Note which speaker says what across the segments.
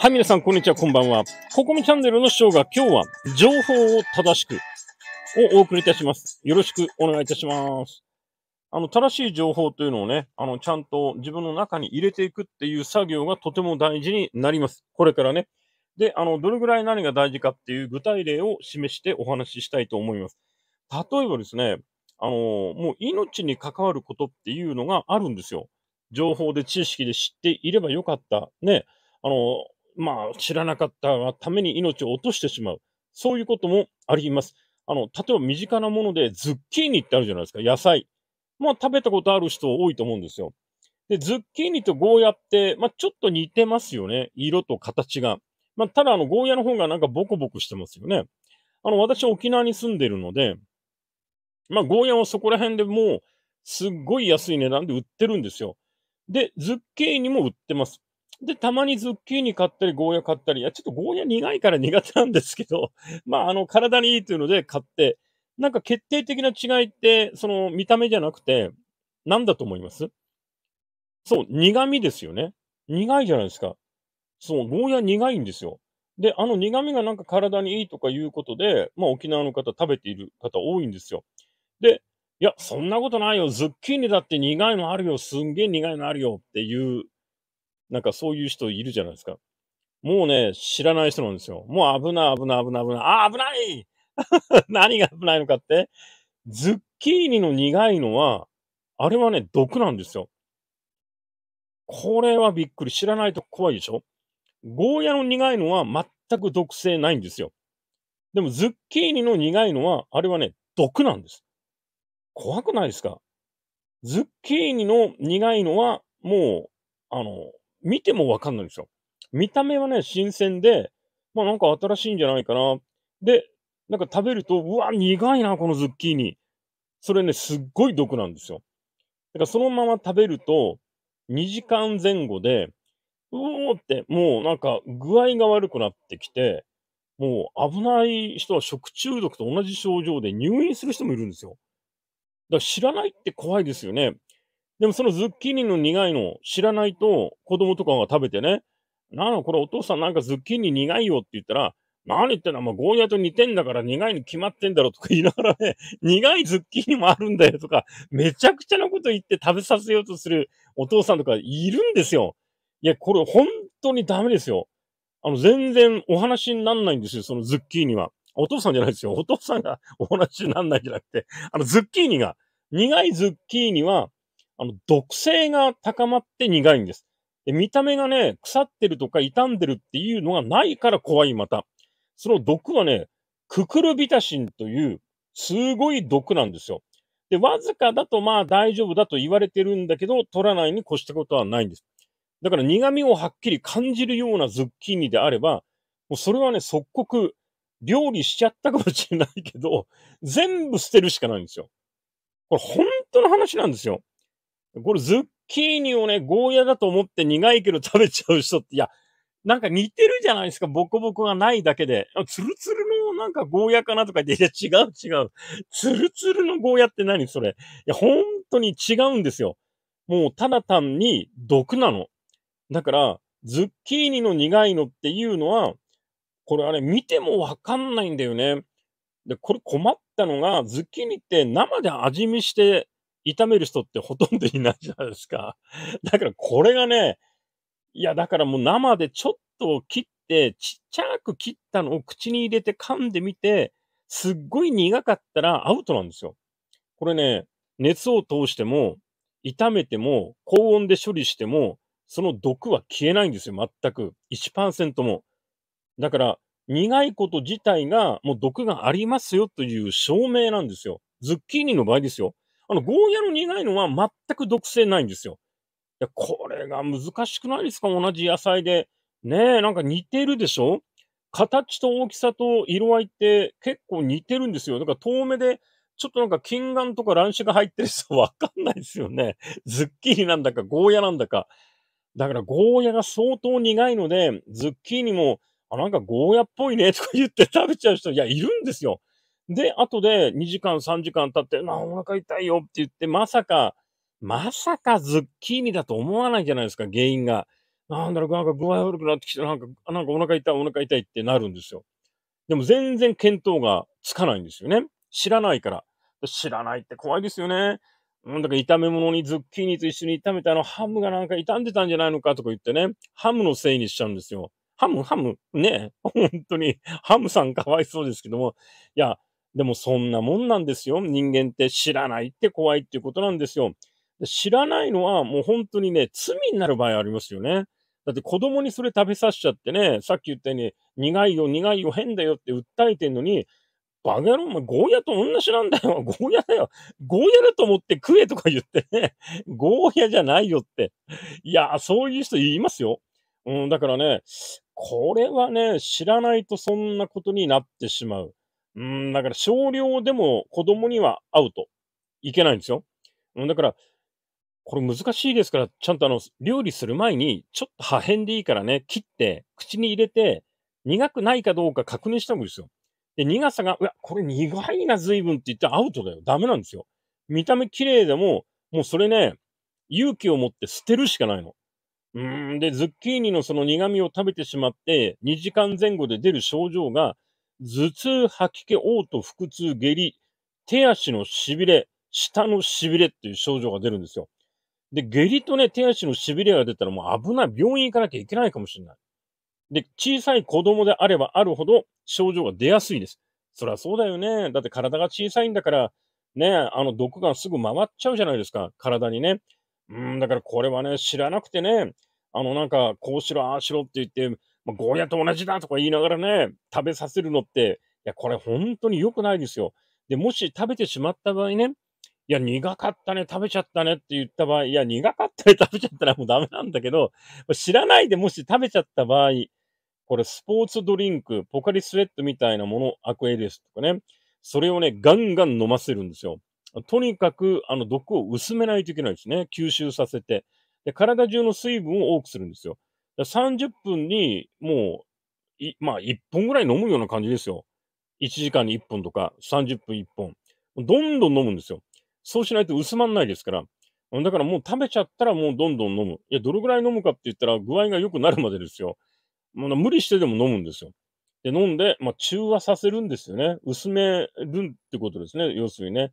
Speaker 1: はい、皆さん、こんにちは、こんばんは。ここみチャンネルの師匠が今日は情報を正しくをお送りいたします。よろしくお願いいたします。あの、正しい情報というのをね、あの、ちゃんと自分の中に入れていくっていう作業がとても大事になります。これからね。で、あの、どれぐらい何が大事かっていう具体例を示してお話ししたいと思います。例えばですね、あの、もう命に関わることっていうのがあるんですよ。情報で知識で知っていればよかった。ね。あの、まあ、知らなかったがために命を落としてしまう。そういうこともあります。あの、例えば身近なものでズッキーニってあるじゃないですか、野菜。まあ、食べたことある人多いと思うんですよ。で、ズッキーニとゴーヤって、まあ、ちょっと似てますよね。色と形が。まあ、ただ、あの、ゴーヤの方がなんかボコボコしてますよね。あの、私、沖縄に住んでるので、まあ、ゴーヤはそこら辺でもう、すっごい安い値段で売ってるんですよ。で、ズッキーニも売ってます。で、たまにズッキーニ買ったり、ゴーヤ買ったり、いや、ちょっとゴーヤ苦いから苦手なんですけど、まあ、あの、体にいいというので買って、なんか決定的な違いって、その見た目じゃなくて、なんだと思いますそう、苦味ですよね。苦いじゃないですか。そう、ゴーヤ苦いんですよ。で、あの苦味がなんか体にいいとかいうことで、まあ沖縄の方食べている方多いんですよ。で、いや、そんなことないよ。ズッキーニだって苦いのあるよ。すんげえ苦いのあるよっていうなんかそういう人いるじゃないですか。もうね、知らない人なんですよ。もう危ない、危ない、危ない、危ない。あ、危ない 何が危ないのかって、ズッキーニの苦いのは、あれはね、毒なんですよ。これはびっくり。知らないと怖いでしょゴーヤの苦いのは全く毒性ないんですよ。でもズッキーニの苦いのは、あれはね、毒なんです。怖くないですかズッキーニの苦いのは、もう、あの、見てもわかんないんですよ。見た目はね、新鮮で、まあなんか新しいんじゃないかな。で、なんか食べると、うわ、苦いな、このズッキーニ。それね、すっごい毒なんですよ。だからそのまま食べると、2時間前後で、うおーって、もうなんか具合が悪くなってきて、もう危ない人は食中毒と同じ症状で入院する人もいるんですよ。だから知らないって怖いですよね。でもそのズッキーニの苦いの知らないと子供とかが食べてね、なあ、これお父さんなんかズッキーニ苦いよって言ったら、何言ってんだ、まあ、ゴーヤと似てんだから苦いに決まってんだろとか言いながらね、苦いズッキーニもあるんだよとか、めちゃくちゃなこと言って食べさせようとするお父さんとかいるんですよ。いや、これ本当にダメですよ。あの、全然お話になんないんですよ、そのズッキーニは。お父さんじゃないですよ。お父さんがお話になんないじゃなくて、あの、ズッキーニが、苦いズッキーニは、あの、毒性が高まって苦いんです。で見た目がね、腐ってるとか傷んでるっていうのがないから怖いまた。その毒はね、ククルビタシンという、すごい毒なんですよ。で、わずかだとまあ大丈夫だと言われてるんだけど、取らないに越したことはないんです。だから苦味をはっきり感じるようなズッキーニであれば、もうそれはね、即刻料理しちゃったかもしれないけど、全部捨てるしかないんですよ。これ本当の話なんですよ。これズッキーニをね、ゴーヤだと思って苦いけど食べちゃう人って、いや、なんか似てるじゃないですか、ボコボコがないだけで。ツルツルのなんかゴーヤかなとか言って、いや、違う違う。ツルツルのゴーヤって何それ。いや、本当に違うんですよ。もうただ単に毒なの。だから、ズッキーニの苦いのっていうのは、これあれ見てもわかんないんだよね。で、これ困ったのが、ズッキーニって生で味見して痛める人ってほとんどいないじゃないですか。だからこれがね、いや、だからもう生でちょっと切って、ちっちゃく切ったのを口に入れて噛んでみて、すっごい苦かったらアウトなんですよ。これね、熱を通しても、炒めても、高温で処理しても、その毒は消えないんですよ、全く。1%も。だから、苦いこと自体がもう毒がありますよという証明なんですよ。ズッキーニの場合ですよ。あの、ゴーヤの苦いのは全く毒性ないんですよ。いや、これが難しくないですか同じ野菜で。ねえ、なんか似てるでしょ形と大きさと色合いって結構似てるんですよ。だから遠目で、ちょっとなんか金眼とか乱視が入ってる人 わかんないですよね。ズッキーニなんだかゴーヤなんだか。だからゴーヤが相当苦いので、ズッキーニも、あ、なんかゴーヤっぽいねとか言って食べちゃう人、いや、いるんですよ。で、後で2時間、3時間経って、なあ、お腹痛いよって言って、まさか、まさかズッキーニだと思わないじゃないですか、原因が。なんだろう、なんか具合悪くなってきて、なんか、なんかお腹痛い、お腹痛いってなるんですよ。でも全然見当がつかないんですよね。知らないから。知らないって怖いですよね。うん、だから炒め物にズッキーニと一緒に炒めたあのハムがなんか傷んでたんじゃないのかとか言ってね、ハムのせいにしちゃうんですよ。ハム、ハム、ね、本当に、ハムさんかわいそうですけども、いや、でもそんなもんなんですよ。人間って知らないって怖いっていうことなんですよ。知らないのはもう本当にね、罪になる場合ありますよね。だって子供にそれ食べさせちゃってね、さっき言ったように、苦いよ、苦いよ、変だよって訴えてんのに、バカ野郎、お前、ゴーヤと同じなんだよ。ゴーヤだよ。ゴーヤだと思って食えとか言ってね。ゴーヤじゃないよって。いや、そういう人言いますよ。うん、だからね、これはね、知らないとそんなことになってしまう。うん、だから少量でも子供にはアウト。いけないんですよ。だから、これ難しいですから、ちゃんとあの、料理する前に、ちょっと破片でいいからね、切って、口に入れて、苦くないかどうか確認した方がいいですよ。で、苦さが、うわ、これ苦いな、随分って言ってアウトだよ。ダメなんですよ。見た目綺麗でも、もうそれね、勇気を持って捨てるしかないの。うん、で、ズッキーニのその苦味を食べてしまって、2時間前後で出る症状が、頭痛、吐き気、嘔吐、腹痛、下痢、手足のしびれ、舌のしびれっていう症状が出るんですよ。で、下痢とね、手足のしびれが出たらもう危ない。病院行かなきゃいけないかもしれない。で、小さい子供であればあるほど症状が出やすいです。そりゃそうだよね。だって体が小さいんだから、ね、あの毒がすぐ回っちゃうじゃないですか、体にね。うん、だからこれはね、知らなくてね、あのなんか、こうしろ、ああしろって言って、まあ、ゴーヤと同じだとか言いながらね、食べさせるのって、いや、これ本当に良くないですよ。で、もし食べてしまった場合ね、いや、苦かったね、食べちゃったねって言った場合、いや、苦かったね、食べちゃったらもうダメなんだけど、知らないでもし食べちゃった場合、これスポーツドリンク、ポカリスエットみたいなもの、アクエリスとかね、それをね、ガンガン飲ませるんですよ。とにかく、あの、毒を薄めないといけないですね。吸収させて。で、体中の水分を多くするんですよ。30分にもう、まあ、1本ぐらい飲むような感じですよ。1時間に1本とか、30分1本。どんどん飲むんですよ。そうしないと薄まんないですから。だからもう食べちゃったらもうどんどん飲む。いや、どれぐらい飲むかって言ったら具合が良くなるまでですよ。もう無理してでも飲むんですよ。で、飲んで、まあ、中和させるんですよね。薄めるってことですね。要するにね。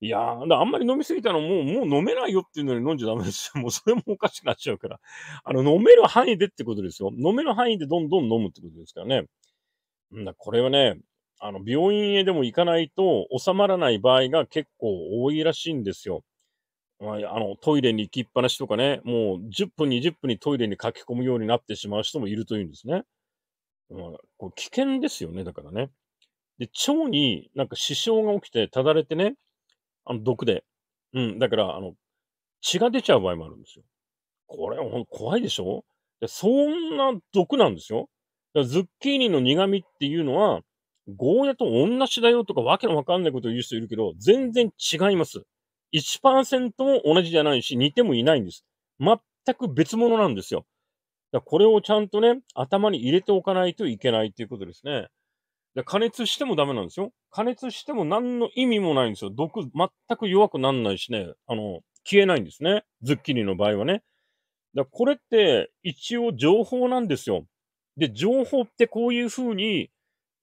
Speaker 1: いやー、あんまり飲みすぎたらもう、もう飲めないよっていうのに飲んじゃダメですよ。もうそれもおかしくなっちゃうから。あの、飲める範囲でってことですよ。飲める範囲でどんどん飲むってことですからね。んだこれはね、あの、病院へでも行かないと収まらない場合が結構多いらしいんですよ。まあ、あの、トイレに行きっぱなしとかね、もう10分20分にトイレに駆き込むようになってしまう人もいるというんですね。まあ、これ危険ですよね、だからね。で、腸になんか支障が起きて、ただれてね、あの、毒で。うん。だから、あの、血が出ちゃう場合もあるんですよ。これ、ほん怖いでしょそんな毒なんですよ。ズッキーニの苦味っていうのは、ゴーヤと同じだよとかわけのわかんないことを言う人いるけど、全然違います。1%も同じじゃないし、似てもいないんです。全く別物なんですよ。だこれをちゃんとね、頭に入れておかないといけないということですね。加熱してもダメなんですよ。加熱しても何の意味もないんですよ。毒、全く弱くなんないしね、あの、消えないんですね。ズッキーニの場合はね。だこれって一応情報なんですよ。で、情報ってこういうふうに、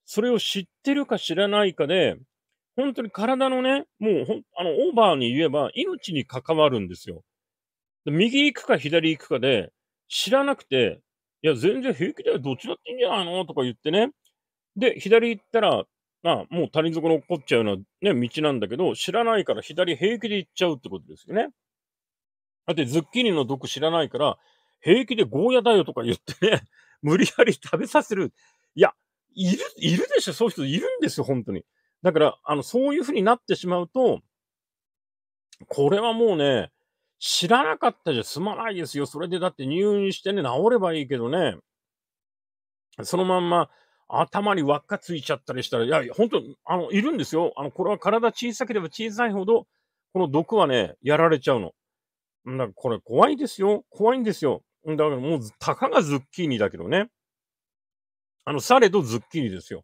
Speaker 1: それを知ってるか知らないかで、本当に体のね、もうほん、あの、オーバーに言えば命に関わるんですよ。右行くか左行くかで、知らなくて、いや、全然平気だよ、どっちだっていいんじゃないのとか言ってね。で、左行ったら、まあ、もう谷底の落っこっちゃうような、ね、道なんだけど、知らないから左平気で行っちゃうってことですよね。だってズッキーニの毒知らないから、平気でゴーヤだよとか言ってね、無理やり食べさせる。いや、いる、いるでしょ、そういう人いるんですよ、本当に。だから、あの、そういうふうになってしまうと、これはもうね、知らなかったじゃ済まないですよ。それでだって入院してね、治ればいいけどね、そのまんま、頭に輪っかついちゃったりしたら、いや、本当あの、いるんですよ。あの、これは体小さければ小さいほど、この毒はね、やられちゃうの。だからこれ怖いですよ。怖いんですよ。だからもう、たかがズッキーニだけどね。あの、されどズッキーニですよ。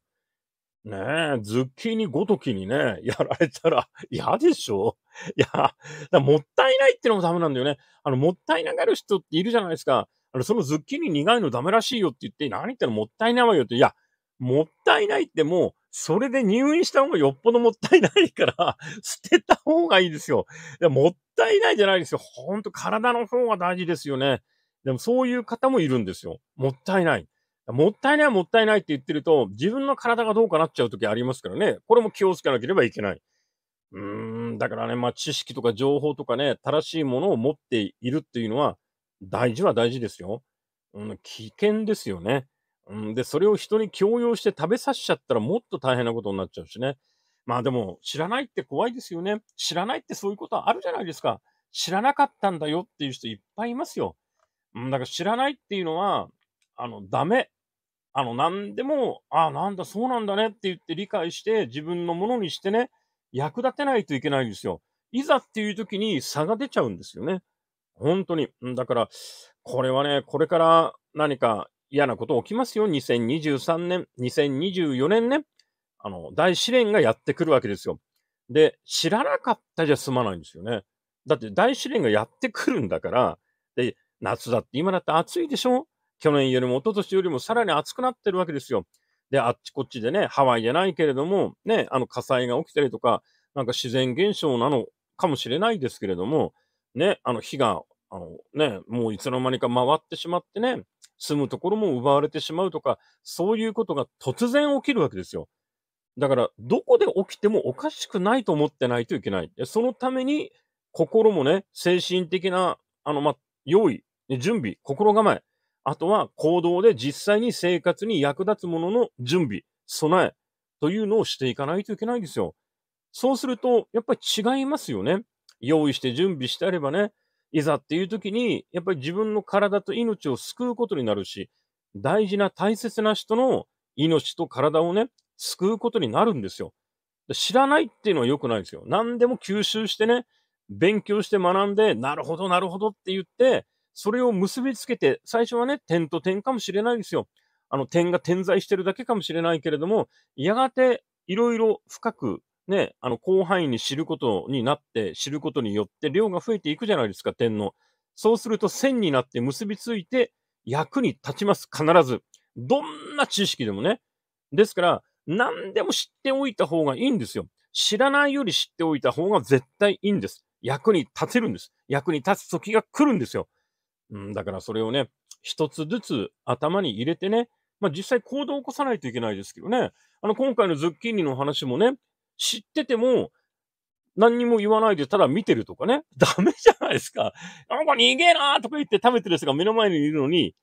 Speaker 1: ねえ、ズッキーニごときにね、やられたら嫌でしょいや、もったいないってのもダメなんだよね。あの、もったいながる人っているじゃないですか。あの、そのズッキーニ苦いのダメらしいよって言って、何言ってのもったいないわよって。いや、もったいないってもう、それで入院した方がよっぽどもったいないから 捨てた方がいいですよ。いやもったいないじゃないですよ。ほんと体の方が大事ですよね。でもそういう方もいるんですよ。もったいない。もったいない、もったいないって言ってると、自分の体がどうかなっちゃう時ありますからね。これも気をつけなければいけない。うーん、だからね、まあ知識とか情報とかね、正しいものを持っているっていうのは、大事は大事ですよ。うん、危険ですよね。うん、で、それを人に強要して食べさせちゃったらもっと大変なことになっちゃうしね。まあでも、知らないって怖いですよね。知らないってそういうことはあるじゃないですか。知らなかったんだよっていう人いっぱいいますよ。うん、だから知らないっていうのは、あの、ダメ。あの、何でも、ああ、なんだ、そうなんだねって言って理解して自分のものにしてね、役立てないといけないんですよ。いざっていう時に差が出ちちゃうんですよね。本当に。だから、これはね、これから何か嫌なこと起きますよ。2023年、2024年ね。あの、大試練がやってくるわけですよ。で、知らなかったじゃ済まないんですよね。だって大試練がやってくるんだから、で、夏だって今だって暑いでしょ去年よりも一昨年よりもさらに暑くなってるわけですよ。で、あっちこっちでね、ハワイじゃないけれども、ね、あの火災が起きたりとか、なんか自然現象なのかもしれないですけれども、ね、あの火があのね、もういつの間にか回ってしまってね、住むところも奪われてしまうとか、そういうことが突然起きるわけですよ。だから、どこで起きてもおかしくないと思ってないといけない。そのために、心もね、精神的な、あの、ま、用意、準備、心構え。あとは行動で実際に生活に役立つものの準備、備えというのをしていかないといけないんですよ。そうすると、やっぱり違いますよね。用意して準備してあればね、いざっていう時に、やっぱり自分の体と命を救うことになるし、大事な大切な人の命と体をね、救うことになるんですよ。知らないっていうのは良くないんですよ。何でも吸収してね、勉強して学んで、なるほど、なるほどって言って、それを結びつけて、最初はね、点と点かもしれないですよ。あの、点が点在してるだけかもしれないけれども、やがていろいろ深くね、あの広範囲に知ることになって、知ることによって量が増えていくじゃないですか、天皇。そうすると線になって結びついて役に立ちます、必ず。どんな知識でもね。ですから、何でも知っておいた方がいいんですよ。知らないより知っておいた方が絶対いいんです。役に立てるんです。役に立つ時が来るんですよ。ん、だからそれをね、一つずつ頭に入れてね、まあ、実際行動を起こさないといけないですけどね。あの、今回のズッキーニの話もね、知ってても、何にも言わないでただ見てるとかね。ダメじゃないですか。なんか逃げなーとか言って食べてる人が目の前にいるのに、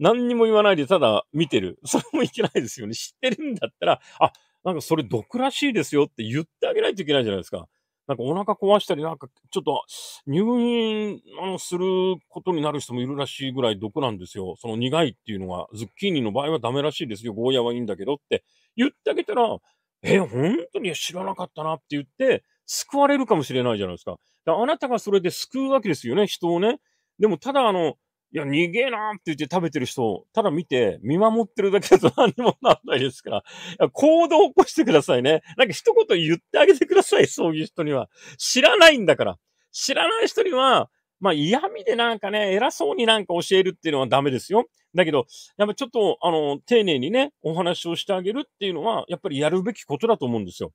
Speaker 1: 何にも言わないでただ見てる。それもいけないですよね。知ってるんだったら、あ、なんかそれ毒らしいですよって言ってあげないといけないじゃないですか。なんかお腹壊したり、なんかちょっと入院あのすることになる人もいるらしいぐらい毒なんですよ。その苦いっていうのは、ズッキーニの場合はダメらしいですよ。ゴーヤはいいんだけどって言ってあげたら、え、本当に知らなかったなって言って、救われるかもしれないじゃないですか。かあなたがそれで救うわけですよね、人をね。でも、ただあの、いや、逃げなって言って食べてる人を、ただ見て、見守ってるだけだと何もなんないですから、行動を起こしてくださいね。なんか一言言ってあげてください、そういう人には。知らないんだから。知らない人には、まあ嫌味でなんかね、偉そうになんか教えるっていうのはダメですよ。だけど、やっぱちょっと、あの、丁寧にね、お話をしてあげるっていうのは、やっぱりやるべきことだと思うんですよ。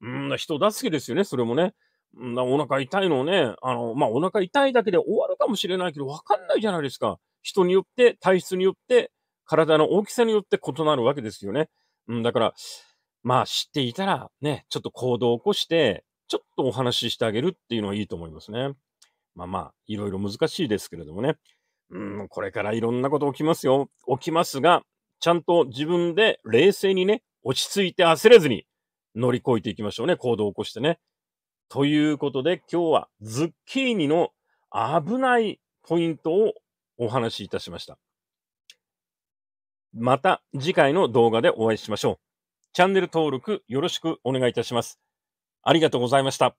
Speaker 1: うん、人助けですよね、それもね。うん、お腹痛いのをね、あの、まあ、お腹痛いだけで終わるかもしれないけど、わかんないじゃないですか。人によって、体質によって、体の大きさによって異なるわけですよね。うん、だから、まあ、知っていたら、ね、ちょっと行動を起こして、ちょっとお話ししてあげるっていうのはいいと思いますね。まあまあ、いろいろ難しいですけれどもね。うん、これからいろんなこと起きますよ。起きますが、ちゃんと自分で冷静にね、落ち着いて焦れずに乗り越えていきましょうね。行動を起こしてね。ということで、今日はズッキーニの危ないポイントをお話しいたしました。また次回の動画でお会いしましょう。チャンネル登録よろしくお願いいたします。ありがとうございました。